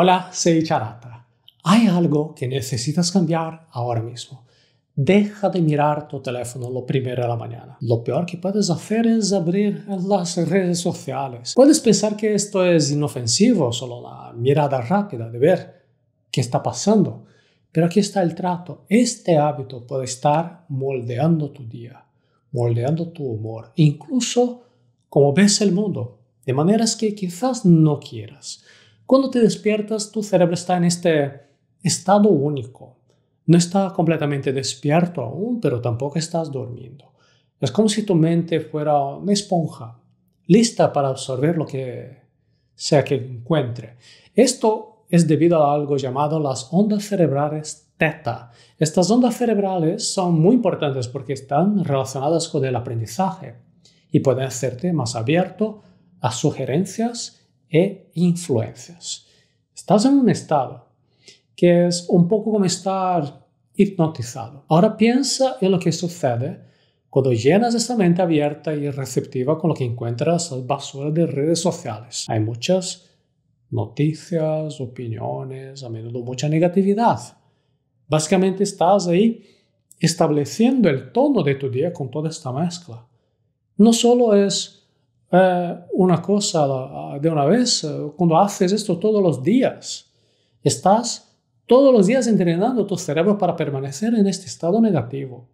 Hola, soy Charata. Hay algo que necesitas cambiar ahora mismo. Deja de mirar tu teléfono lo primero de la mañana. Lo peor que puedes hacer es abrir las redes sociales. Puedes pensar que esto es inofensivo, solo la mirada rápida de ver qué está pasando. Pero aquí está el trato. Este hábito puede estar moldeando tu día, moldeando tu humor, incluso cómo ves el mundo, de maneras que quizás no quieras. Cuando te despiertas, tu cerebro está en este estado único. No está completamente despierto aún, pero tampoco estás durmiendo. Es como si tu mente fuera una esponja, lista para absorber lo que sea que encuentre. Esto es debido a algo llamado las ondas cerebrales teta. Estas ondas cerebrales son muy importantes porque están relacionadas con el aprendizaje y pueden hacerte más abierto a sugerencias e influencias. Estás en un estado que es un poco como estar hipnotizado. Ahora piensa en lo que sucede cuando llenas esta mente abierta y receptiva con lo que encuentras al basura de redes sociales. Hay muchas noticias, opiniones, a menudo mucha negatividad. Básicamente estás ahí estableciendo el tono de tu día con toda esta mezcla. No solo es eh, una cosa de una vez, eh, cuando haces esto todos los días, estás todos los días entrenando tu cerebro para permanecer en este estado negativo.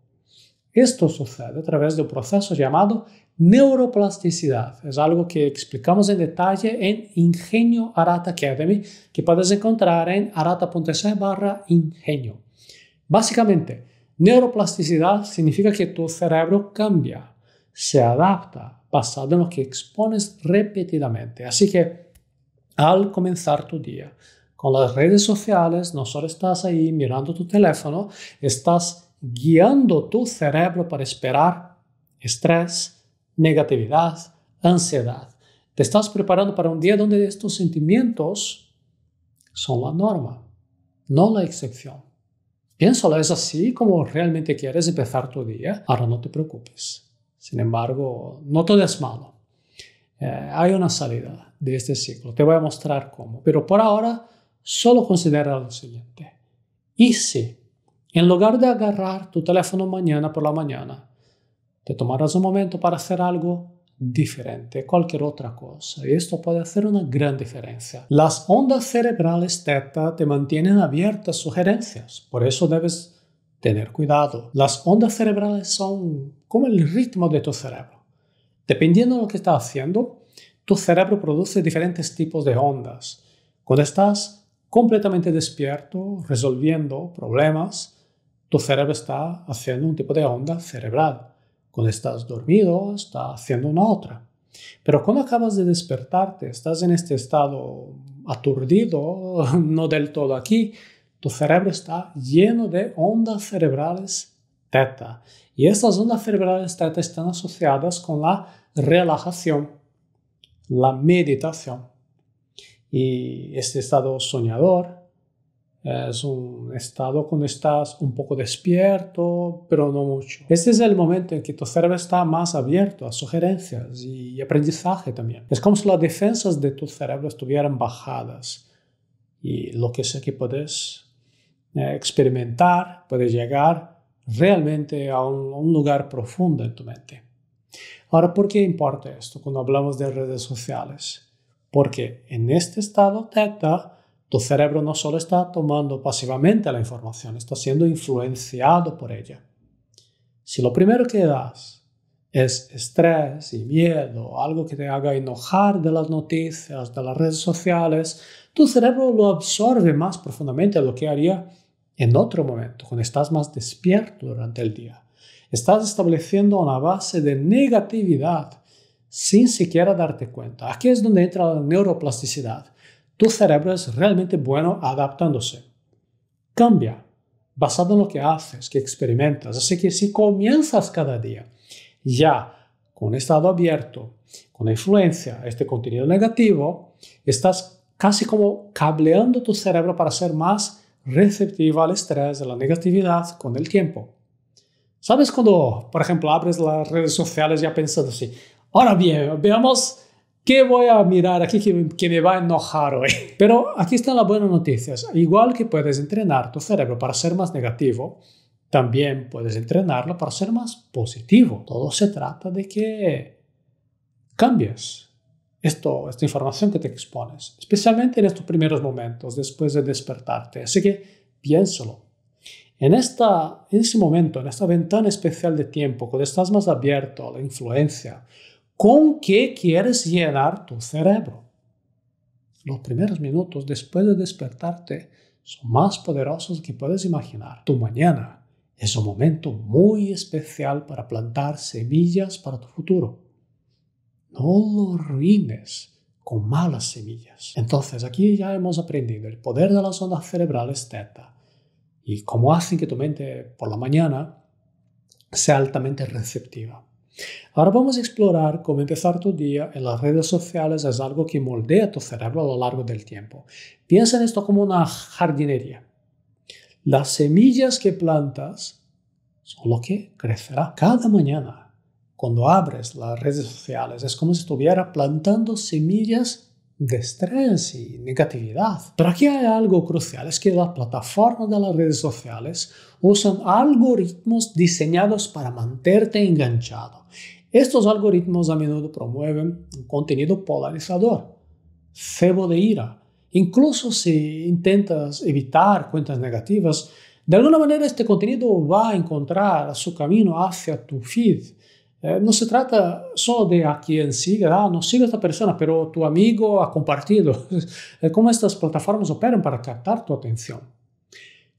Esto sucede a través de un proceso llamado neuroplasticidad. Es algo que explicamos en detalle en Ingenio Arata Academy, que puedes encontrar en arata.es ingenio. Básicamente, neuroplasticidad significa que tu cerebro cambia, se adapta basado en lo que expones repetidamente. Así que al comenzar tu día, con las redes sociales, no solo estás ahí mirando tu teléfono, estás guiando tu cerebro para esperar estrés, negatividad, ansiedad. Te estás preparando para un día donde estos sentimientos son la norma, no la excepción. Piénsalo, es así como realmente quieres empezar tu día. Ahora no te preocupes. Sin embargo, no todo es malo. Eh, hay una salida de este ciclo. Te voy a mostrar cómo. Pero por ahora, solo considera lo siguiente. Y si, en lugar de agarrar tu teléfono mañana por la mañana, te tomarás un momento para hacer algo diferente, cualquier otra cosa. Y esto puede hacer una gran diferencia. Las ondas cerebrales teta te mantienen abiertas sugerencias, por eso debes tener cuidado. Las ondas cerebrales son como el ritmo de tu cerebro. Dependiendo de lo que estás haciendo, tu cerebro produce diferentes tipos de ondas. Cuando estás completamente despierto, resolviendo problemas, tu cerebro está haciendo un tipo de onda cerebral. Cuando estás dormido, está haciendo una otra. Pero cuando acabas de despertarte, estás en este estado aturdido, no del todo aquí, tu cerebro está lleno de ondas cerebrales teta. Y estas ondas cerebrales teta están asociadas con la relajación, la meditación. Y este estado soñador eh, es un estado cuando estás un poco despierto, pero no mucho. Este es el momento en que tu cerebro está más abierto a sugerencias y aprendizaje también. Es como si las defensas de tu cerebro estuvieran bajadas y lo que sé que puedes eh, experimentar, puedes llegar realmente a un, lugar profundo en tu mente. Ahora, ¿por qué importa esto cuando hablamos de redes sociales? Porque en este estado teta, tu cerebro no solo está tomando pasivamente la información, está siendo influenciado por ella. Si lo primero que das es estrés y miedo, algo que te haga enojar de las noticias, de las redes sociales, tu cerebro lo absorbe más profundamente de lo que haría en otro momento, cuando estás más despierto durante el día, estás estableciendo una base de negatividad sin siquiera darte cuenta. Aquí es donde entra la neuroplasticidad. Tu cerebro es realmente bueno adaptándose. Cambia basado en lo que haces, que experimentas. Así que si comienzas cada día ya con estado abierto, con influencia, este contenido negativo, estás casi como cableando tu cerebro para ser más receptiva al estrés, a la negatividad con el tiempo. ¿Sabes cuando, por ejemplo, abres las redes sociales ya pensando así, ahora bien, veamos ¿Qué voy a mirar aquí que, que, me va a enojar hoy? Pero aquí están las buenas noticias. Igual que puedes entrenar tu cerebro para ser más negativo, también puedes entrenarlo para ser más positivo. Todo se trata de que cambies, esta información que te expones, especialmente en estos primeros momentos después de despertarte. Así que piénsalo. En, esta, en ese momento, en esta ventana especial de tiempo, cuando estás más abierto a la influencia, ¿con qué quieres llenar tu cerebro? Los primeros minutos después de despertarte son más poderosos que puedes imaginar. Tu mañana es un momento muy especial para plantar semillas para tu futuro. No lo ruines con malas semillas. Entonces, aquí ya hemos aprendido el poder de las ondas cerebrales teta y cómo hacen que tu mente por la mañana sea altamente receptiva. Ahora vamos a explorar cómo empezar tu día en las redes sociales es algo que moldea tu cerebro a lo largo del tiempo. Piensa en esto como una jardinería. Las semillas que plantas son lo que crecerá cada mañana cuando abres las redes sociales es como si estuviera plantando semillas de estrés y negatividad. Pero aquí hay algo crucial, es que las plataformas de las redes sociales usan algoritmos diseñados para mantenerte enganchado. Estos algoritmos a menudo promueven un contenido polarizador, cebo de ira. Incluso si intentas evitar cuentas negativas, de alguna manera este contenido va a encontrar su camino hacia tu feed eh, no se trata solo de a quién sigue, ah, no sigue esta persona, pero tu amigo ha compartido. ¿Cómo estas plataformas operan para captar tu atención?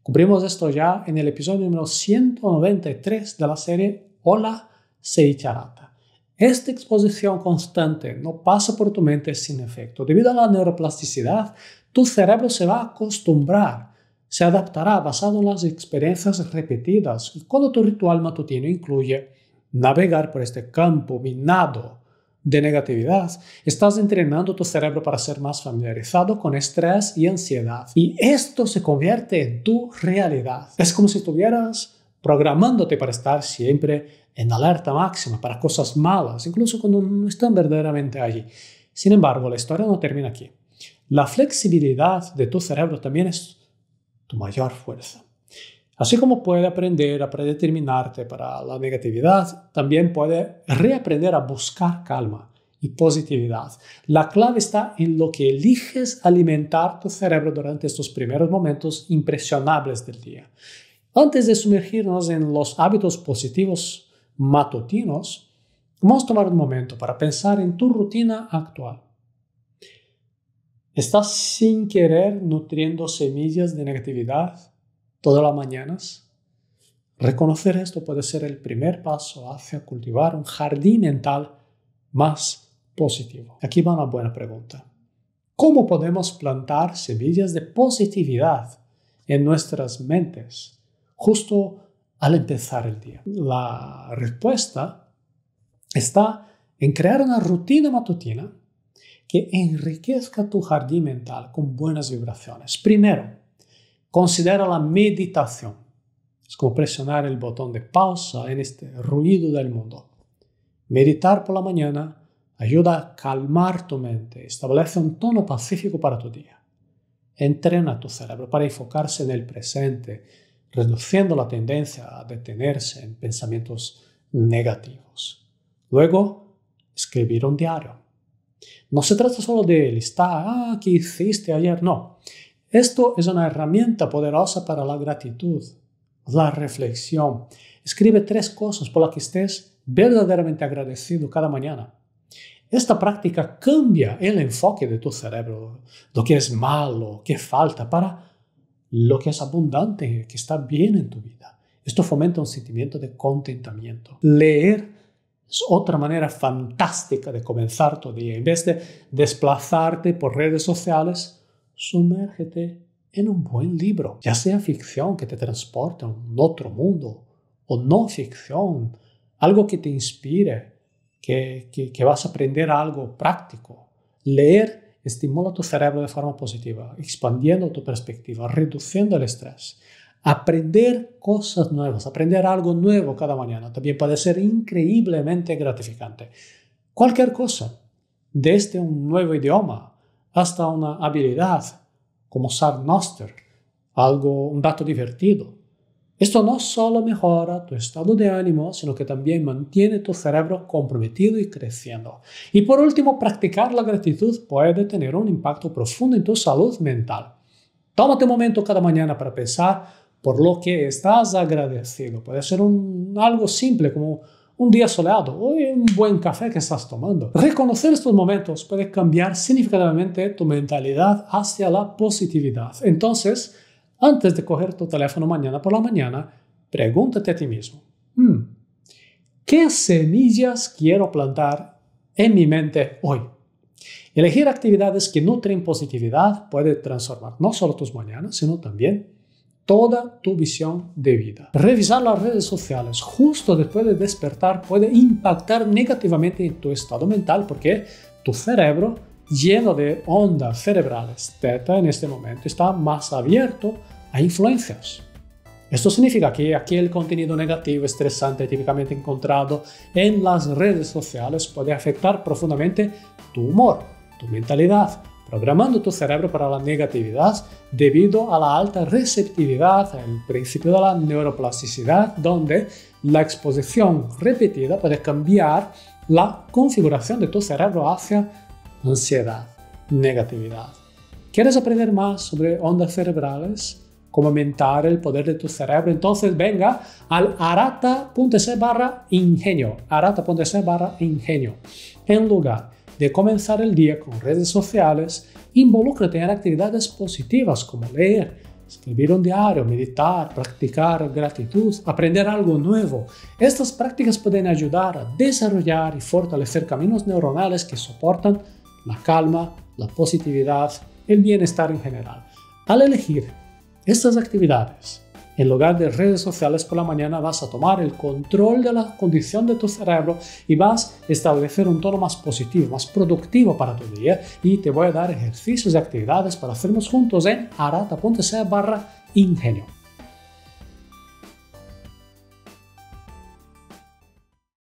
Cubrimos esto ya en el episodio número 193 de la serie Hola Charata. Esta exposición constante no pasa por tu mente sin efecto. Debido a la neuroplasticidad, tu cerebro se va a acostumbrar se adaptará basado en las experiencias repetidas. Cuando tu ritual matutino incluye navegar por este campo minado de negatividad, estás entrenando tu cerebro para ser más familiarizado con estrés y ansiedad. Y esto se convierte en tu realidad. Es como si estuvieras programándote para estar siempre en alerta máxima para cosas malas, incluso cuando no están verdaderamente allí. Sin embargo, la historia no termina aquí. La flexibilidad de tu cerebro también es tu mayor fuerza. Así como puede aprender a predeterminarte para la negatividad, también puede reaprender a buscar calma y positividad. La clave está en lo que eliges alimentar tu cerebro durante estos primeros momentos impresionables del día. Antes de sumergirnos en los hábitos positivos matutinos, vamos a tomar un momento para pensar en tu rutina actual. ¿Estás sin querer nutriendo semillas de negatividad? todas las mañanas. Reconocer esto puede ser el primer paso hacia cultivar un jardín mental más positivo. Aquí va una buena pregunta. ¿Cómo podemos plantar semillas de positividad en nuestras mentes justo al empezar el día? La respuesta está en crear una rutina matutina que enriquezca tu jardín mental con buenas vibraciones. Primero, Considera la meditación. Es como presionar el botón de pausa en este ruido del mundo. Meditar por la mañana ayuda a calmar tu mente, establece un tono pacífico para tu día. Entrena tu cerebro para enfocarse en el presente, reduciendo la tendencia a detenerse en pensamientos negativos. Luego, escribir un diario. No se trata solo de listar, ah, ¿qué hiciste ayer? No. Esto es una herramienta poderosa para la gratitud, la reflexión. Escribe tres cosas por las que estés verdaderamente agradecido cada mañana. Esta práctica cambia el enfoque de tu cerebro, lo que es malo, que falta, para lo que es abundante, que está bien en tu vida. Esto fomenta un sentimiento de contentamiento. Leer es otra manera fantástica de comenzar tu día. En vez de desplazarte por redes sociales, sumérgete en un buen libro, ya sea ficción que te transporte a un otro mundo o no ficción, algo que te inspire, que, que, que vas a aprender algo práctico. Leer estimula tu cerebro de forma positiva, expandiendo tu perspectiva, reduciendo el estrés. Aprender cosas nuevas, aprender algo nuevo cada mañana también puede ser increíblemente gratificante. Cualquier cosa, desde este un nuevo idioma, hasta una habilidad como noster algo, un dato divertido. Esto no solo mejora tu estado de ánimo, sino que también mantiene tu cerebro comprometido y creciendo. Y por último, practicar la gratitud puede tener un impacto profundo en tu salud mental. Tómate un momento cada mañana para pensar por lo que estás agradecido. Puede ser algo simple como un día soleado o un buen café que estás tomando. Reconocer estos momentos puede cambiar significativamente tu mentalidad hacia la positividad. Entonces, antes de coger tu teléfono mañana por la mañana, pregúntate a ti mismo, hmm, ¿qué semillas quiero plantar en mi mente hoy? Elegir actividades que nutren positividad puede transformar no solo tus mañanas, sino también toda tu visión de vida. Revisar las redes sociales justo después de despertar puede impactar negativamente en tu estado mental porque tu cerebro, lleno de ondas cerebrales teta en este momento, está más abierto a influencias. Esto significa que aquel contenido negativo, estresante, típicamente encontrado en las redes sociales puede afectar profundamente tu humor, tu mentalidad, programando tu cerebro para la negatividad debido a la alta receptividad, el principio de la neuroplasticidad, donde la exposición repetida puede cambiar la configuración de tu cerebro hacia ansiedad, negatividad. ¿Quieres aprender más sobre ondas cerebrales? ¿Cómo aumentar el poder de tu cerebro? Entonces venga al arata.se barra ingenio, arata.se barra ingenio. En lugar de comenzar el día con redes sociales, involucra tener actividades positivas como leer, escribir un diario, meditar, practicar gratitud, aprender algo nuevo. Estas prácticas pueden ayudar a desarrollar y fortalecer caminos neuronales que soportan la calma, la positividad, el bienestar en general. Al elegir estas actividades, en lugar de redes sociales por la mañana vas a tomar el control de la condición de tu cerebro y vas a establecer un tono más positivo, más productivo para tu día y te voy a dar ejercicios y actividades para hacernos juntos en arata.se barra ingenio.